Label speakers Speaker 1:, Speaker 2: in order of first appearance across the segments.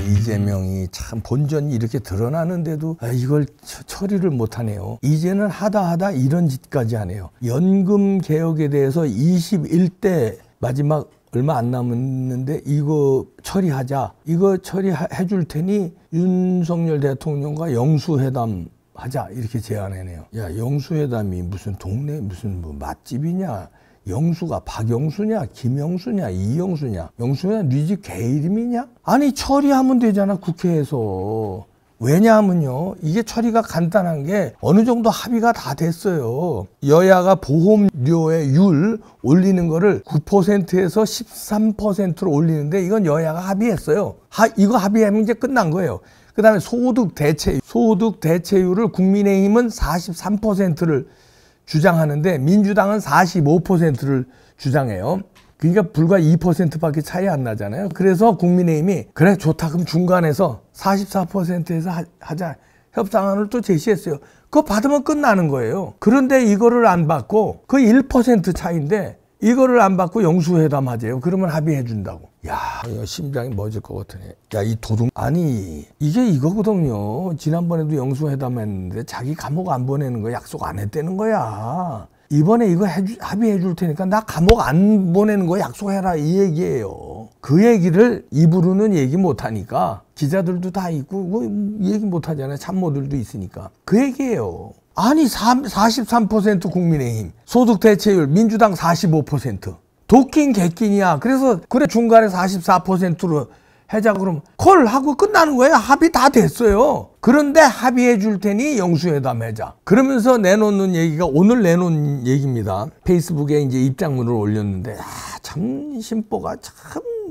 Speaker 1: 이재명이 참 본전이 이렇게 드러나는데도 아, 이걸 처리를 처 못하네요. 이제는 하다 하다 이런 짓까지 하네요. 연금 개혁에 대해서 21대 마지막 얼마 안 남았는데 이거 처리하자. 이거 처리해 줄 테니 윤석열 대통령과 영수회담 하자 이렇게 제안해네요. 야 영수회담이 무슨 동네 무슨 뭐 맛집이냐 영수가 박영수냐 김영수냐 이영수냐 영수냐 니집 개 이름이냐 아니 처리하면 되잖아 국회에서 왜냐하면요 이게 처리가 간단한 게 어느 정도 합의가 다 됐어요 여야가 보험료의 율 올리는 거를 9%에서 13%로 올리는데 이건 여야가 합의했어요 하, 이거 합의하면 이제 끝난 거예요 그 다음에 소득 대체 소득 대체율을 국민의힘은 43%를 주장하는데 민주당은 45%를 주장해요. 그러니까 불과 2%밖에 차이 안 나잖아요. 그래서 국민의힘이 그래 좋다 그럼 중간에서 44%에서 하자 협상안을 또 제시했어요. 그거 받으면 끝나는 거예요. 그런데 이거를 안 받고 그 1% 차인데 이거를 안 받고 영수회담 하재요. 그러면 합의해 준다고. 야, 이거 심장이 멎을 것 같으네. 야, 이 도둑. 아니, 이게 이거거든요. 지난번에도 영수회담 했는데 자기 감옥 안 보내는 거 약속 안 했다는 거야. 이번에 이거 해주, 합의해 줄 테니까 나 감옥 안 보내는 거 약속해라 이 얘기예요. 그 얘기를 입으로는 얘기 못 하니까 기자들도 다 있고 뭐 얘기 못 하잖아요. 참모들도 있으니까. 그 얘기예요. 아니 3, 43% 국민의힘 소득 대체율 민주당 45% 도킹 개킹이야. 그래서 그래 중간에 44%로 해자 그럼 콜 하고 끝나는 거예요. 합의 다 됐어요. 그런데 합의해 줄 테니 영수회담 해자. 그러면서 내놓는 얘기가 오늘 내놓은 얘기입니다. 페이스북에 이제 입장문을 올렸는데 아, 참 심보가 참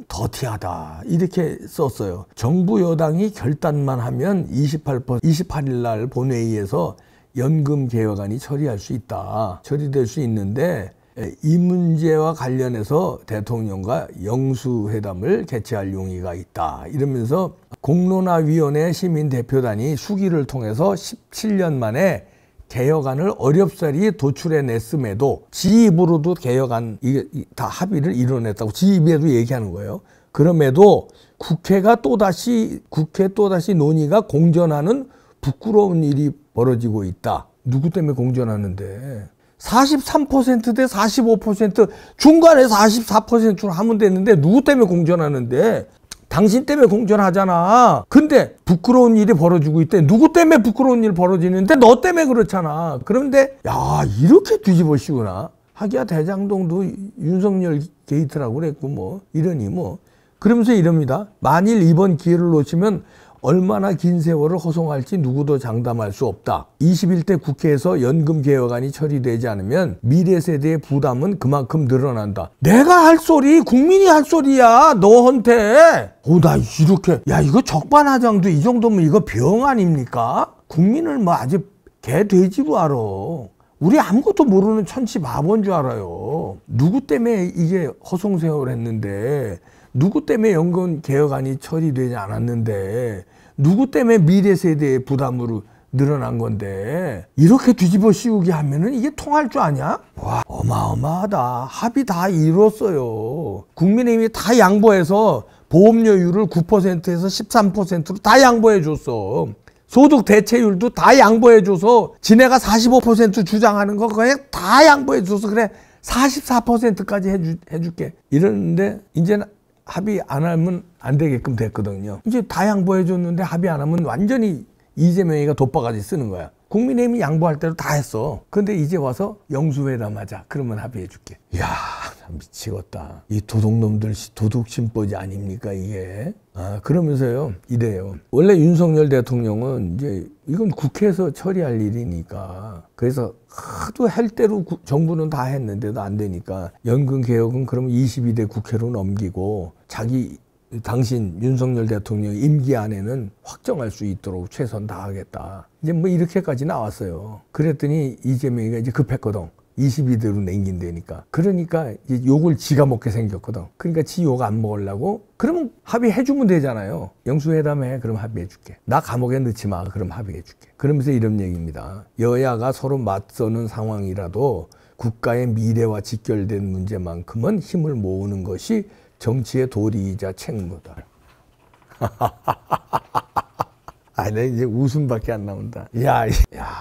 Speaker 1: 더티하다 이렇게 썼어요. 정부 여당이 결단만 하면 28, 28일 날 본회의에서 연금 개혁안이 처리할 수 있다. 처리될 수 있는데 예, 이 문제와 관련해서 대통령과 영수회담을 개최할 용의가 있다. 이러면서 공론화위원회 시민대표단이 수기를 통해서 17년 만에 개혁안을 어렵사리 도출해냈음에도 지입으로도 개혁안 이다 합의를 이뤄냈다고 지입에도 얘기하는 거예요. 그럼에도 국회가 또다시 국회 또다시 논의가 공전하는 부끄러운 일이 벌어지고 있다. 누구 때문에 공전하는데 43%대 45% 중간에 44%로 하면 되는데 누구 때문에 공전하는데 당신 때문에 공전하잖아. 근데 부끄러운 일이 벌어지고 있대. 누구 때문에 부끄러운 일 벌어지는데 너 때문에 그렇잖아. 그런데 야 이렇게 뒤집어씌구나. 하기야 대장동도 윤석열 게이트라고 그랬고 뭐 이러니 뭐 그러면서 이럽니다. 만일 이번 기회를 놓치면 얼마나 긴 세월을 허송할지 누구도 장담할 수 없다. 21대 국회에서 연금 개혁안이 처리되지 않으면 미래 세대의 부담은 그만큼 늘어난다. 내가 할 소리 국민이 할 소리야 너한테. 오나 이렇게 야 이거 적반하장도 이 정도면 이거 병 아닙니까? 국민을 뭐 아직 개 돼지로 알아. 우리 아무것도 모르는 천치 마본 줄 알아요. 누구 때문에 이게 허송세월 했는데 누구 때문에 연금 개혁안이 처리되지 않았는데 누구 때문에 미래 세대의 부담으로 늘어난 건데 이렇게 뒤집어 씌우기 하면은 이게 통할 줄 아냐? 와 어마어마하다 합의 다 이뤘어요 국민의힘이 다 양보해서 보험료율을 9%에서 13%로 다 양보해 줬어 소득 대체율도 다 양보해 줘서 지네가 45% 주장하는 거 그냥 다 양보해 줘서 그래 44%까지 해주, 해줄게 이러는데 이제는 합의 안 하면 안 되게끔 됐거든요. 이제 다 양보해 줬는데 합의 안 하면 완전히 이재명이가 돋바가지 쓰는 거야. 국민의힘이 양보할 때로 다 했어. 근데 이제 와서 영수회담하자. 그러면 합의해 줄게. 야 미치겠다. 이 도둑놈들 도둑심보지 아닙니까 이게? 아 그러면서요 이래요. 원래 윤석열 대통령은 이제 이건 국회에서 처리할 일이니까 그래서 하도 할 대로 정부는 다 했는데도 안 되니까 연금 개혁은 그럼 22대 국회로 넘기고 자기 당신 윤석열 대통령 임기 안에는 확정할 수 있도록 최선 다하겠다. 이제 뭐 이렇게까지 나왔어요. 그랬더니 이재명이가 이제 급했거든. 22대로 냉긴다니까. 그러니까 이제 욕을 지가 먹게 생겼거든. 그러니까 지 욕 안 먹으려고 그러면 합의해주면 되잖아요. 영수회담해. 그럼 합의해줄게. 나 감옥에 넣지 마. 그럼 합의해줄게. 그러면서 이런 얘기입니다. 여야가 서로 맞서는 상황이라도 국가의 미래와 직결된 문제만큼은 힘을 모으는 것이 정치의 도리이자 책무다. 아, 내 이제 웃음밖에 안 나온다. 야, 야.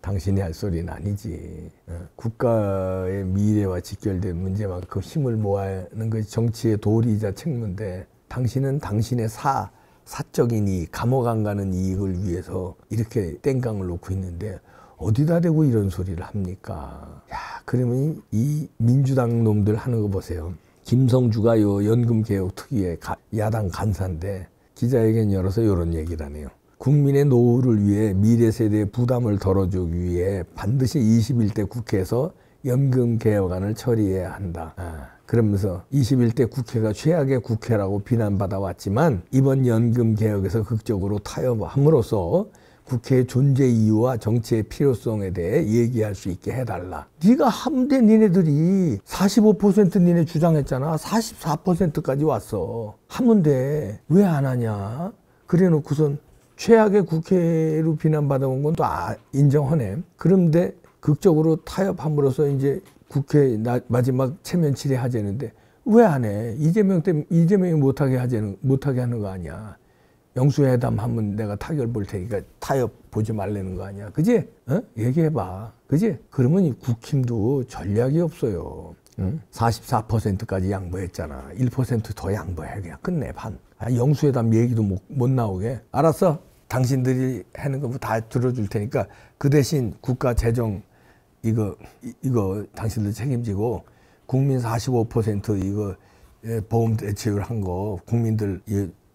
Speaker 1: 당신이 할 소리는 아니지. 어, 국가의 미래와 직결된 문제만 큼 그 힘을 모아는 것이 그 정치의 도리이자 책무인데 당신은 당신의 사, 사적인 이 감옥 안 가는 이익을 위해서 이렇게 땡깡을 놓고 있는데 어디다 대고 이런 소리를 합니까? 야, 그러면 이 민주당 놈들 하는 거 보세요. 김성주가 요 연금 개혁 특위의 야당 간사인데 기자회견 열어서 이런 얘기를 하네요. 국민의 노후를 위해 미래 세대의 부담을 덜어주기 위해 반드시 21대 국회에서 연금 개혁안을 처리해야 한다. 아, 그러면서 21대 국회가 최악의 국회라고 비난받아 왔지만 이번 연금 개혁에서 극적으로 타협함으로써 국회의 존재 이유와 정치의 필요성에 대해 얘기할 수 있게 해달라. 네가 함대 니네들이 45% 니네 주장했잖아. 44%까지 왔어. 하면 돼. 왜 안 하냐? 그래 놓고선 최악의 국회로 비난받아온 건또 아, 인정하네. 그런데 극적으로 타협함으로써 이제 국회 나, 마지막 체면 치레 하자는데 왜 안 해? 이재명 때문에 이재명이 못하게 하자는 못하게 하는 거 아니야. 영수회담 하면 내가 타결 볼 테니까 타협 보지 말라는 거 아니야. 그지? 어? 얘기해봐. 그지? 그러면 이 국힘도 전략이 없어요. 응? 44%까지 양보했잖아. 1%더 양보해. 그냥 끝내, 반. 아, 영수회담 얘기도 못, 못 나오게. 알았어. 당신들이 하는 거 다 들어줄 테니까 그 대신 국가 재정 이거, 이, 이거 당신들 책임지고 국민 45% 이거 예, 보험 대체율 한 거 국민들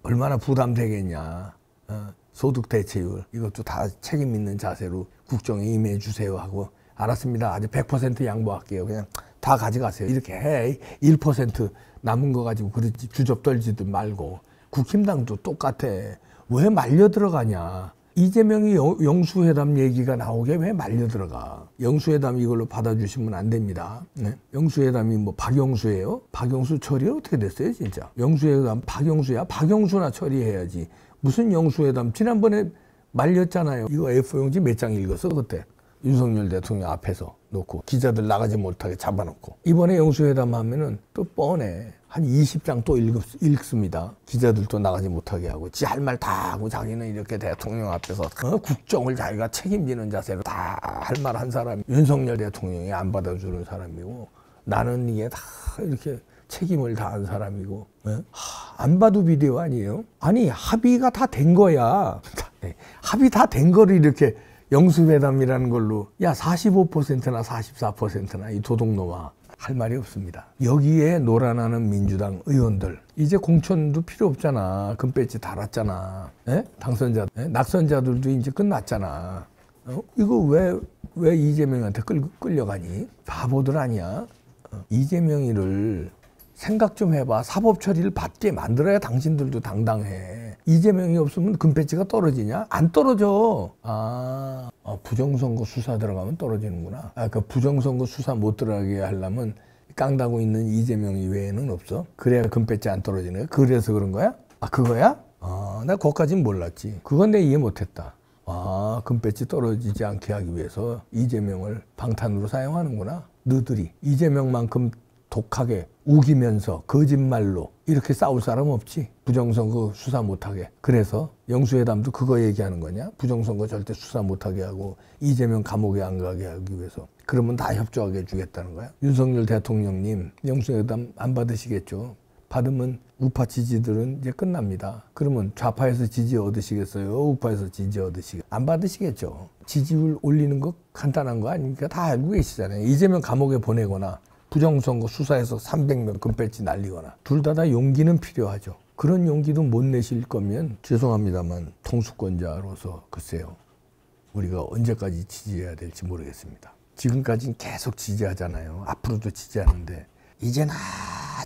Speaker 1: 얼마나 부담되겠냐. 어, 소득 대체율 이것도 다 책임 있는 자세로 국정에 임해 주세요 하고 알았습니다. 아주 100% 양보할게요. 그냥 다 가져가세요. 이렇게 해. 1% 남은 거 가지고 그러지 주접 떨지도 말고 국힘당도 똑같아. 왜 말려 들어가냐. 이재명이 영수회담 얘기가 나오게 왜 말려 들어가? 영수회담 이걸로 받아주시면 안 됩니다. 네? 영수회담이 뭐 박영수예요? 박영수 처리 어떻게 됐어요, 진짜? 영수회담 박영수야? 박영수나 처리해야지. 무슨 영수회담? 지난번에 말렸잖아요. 이거 F용지 몇 장 읽었어, 그때? 윤석열 대통령 앞에서 놓고 기자들 나가지 못하게 잡아놓고 이번에 영수회담 하면은 또 뻔해 한 20장 또 읽, 읽습니다 기자들도 나가지 못하게 하고 지 할 말 다 하고 자기는 이렇게 대통령 앞에서 어? 국정을 자기가 책임지는 자세로 다 할 말 한 사람이 윤석열 대통령이 안 받아주는 사람이고 나는 이게 다 이렇게 책임을 다 한 사람이고 네? 안 봐도 비디오 아니에요 아니 합의가 다 된 거야 네, 합의 다 된 거를 이렇게 영수회담이라는 걸로 야 45%나 44%나 이 도둑놈아 할 말이 없습니다. 여기에 노란하는 민주당 의원들 이제 공천도 필요 없잖아. 금배지 달았잖아. 에? 예? 당선자 에? 예? 낙선자들도 이제 끝났잖아. 어? 이거 왜 왜 이재명한테 끌, 끌려가니? 바보들 아니야. 어. 이재명이를 생각 좀 해봐. 사법 처리를 받게 만들어야 당신들도 당당해. 이재명이 없으면 금패치가 떨어지냐? 안 떨어져. 아, 아 부정선거 수사 들어가면 떨어지는구나. 아, 그 부정선거 수사 못 들어가게 하려면 깡다고 있는 이재명 이외에는 없어. 그래야 금패치 안 떨어지는 거야. 그래서 그런 거야? 아, 그거야? 아, 나 그것까진 몰랐지. 그건 내 이해 못했다. 아, 금배지 떨어지지 않게 하기 위해서 이재명을 방탄으로 사용하는구나. 너들이 이재명만큼 독하게 우기면서 거짓말로 이렇게 싸울 사람 없지. 부정선거 수사 못하게. 그래서 영수회담도 그거 얘기하는 거냐? 부정선거 절대 수사 못하게 하고 이재명 감옥에 안 가게 하기 위해서. 그러면 다 협조하게 해주겠다는 거야. 윤석열 대통령님 영수회담 안 받으시겠죠? 받으면 우파 지지들은 이제 끝납니다. 그러면 좌파에서 지지 얻으시겠어요? 우파에서 지지 얻으시겠어요? 안 받으시겠죠. 지지율 올리는 거 간단한 거 아닙니까? 다 알고 계시잖아요. 이재명 감옥에 보내거나 부정선거 수사에서 300명 금배지 날리거나 둘 다 다 용기는 필요하죠. 그런 용기도 못 내실 거면 죄송합니다만 통수권자로서 글쎄요. 우리가 언제까지 지지해야 될지 모르겠습니다. 지금까지는 계속 지지하잖아요. 앞으로도 지지하는데 이제나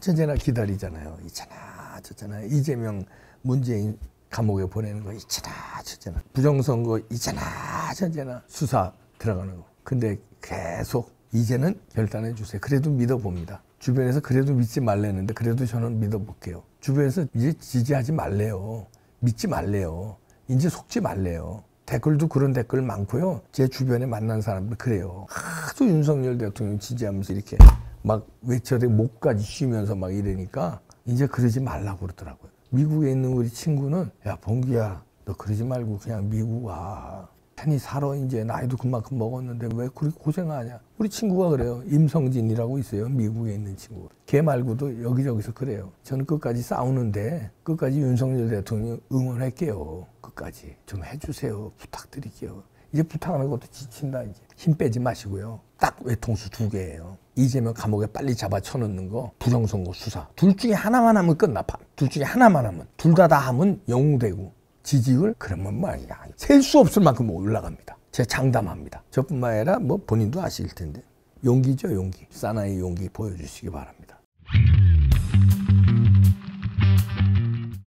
Speaker 1: 저제나 기다리잖아요. 이제나 저제나 이재명 문재인 감옥에 보내는 거 이제나 저제나 부정선거 이제나 저제나 수사 들어가는 거. 근데 계속 이제는 결단해 주세요. 그래도 믿어봅니다. 주변에서 그래도 믿지 말랬는데 그래도 저는 믿어볼게요. 주변에서 이제 지지하지 말래요. 믿지 말래요. 이제 속지 말래요. 댓글도 그런 댓글 많고요. 제 주변에 만난 사람들 그래요. 하도 윤석열 대통령 지지하면서 이렇게 막외쳐대 목까지 쉬면서 막 이러니까 이제 그러지 말라고 그러더라고요. 미국에 있는 우리 친구는 야 봉기야 너 그러지 말고 그냥 미국 와. 괜히 사아 이제 나이도 그만큼 먹었는데 왜 그렇게 고생하냐 우리 친구가 그래요 임성진이라고 있어요 미국에 있는 친구 걔 말고도 여기저기서 그래요 저는 끝까지 싸우는데 끝까지 윤석열 대통령 응원할게요 끝까지 좀 해주세요 부탁드릴게요 이제 부탁하는 것도 지친다 이제 힘 빼지 마시고요 딱 외통수 두 개예요 이재명 감옥에 빨리 잡아 쳐놓는거 부정선거 수사 둘 중에 하나만 하면 끝나 봐. 둘 중에 하나만 하면 둘 다 다 하면 영웅되고 지지율 그런 건뭐아야셀 수 없을 만큼 올라갑니다. 제 장담합니다. 저뿐만 아니라 뭐 본인도 아실 텐데 용기죠 용기. 사나이 용기 보여주시기 바랍니다.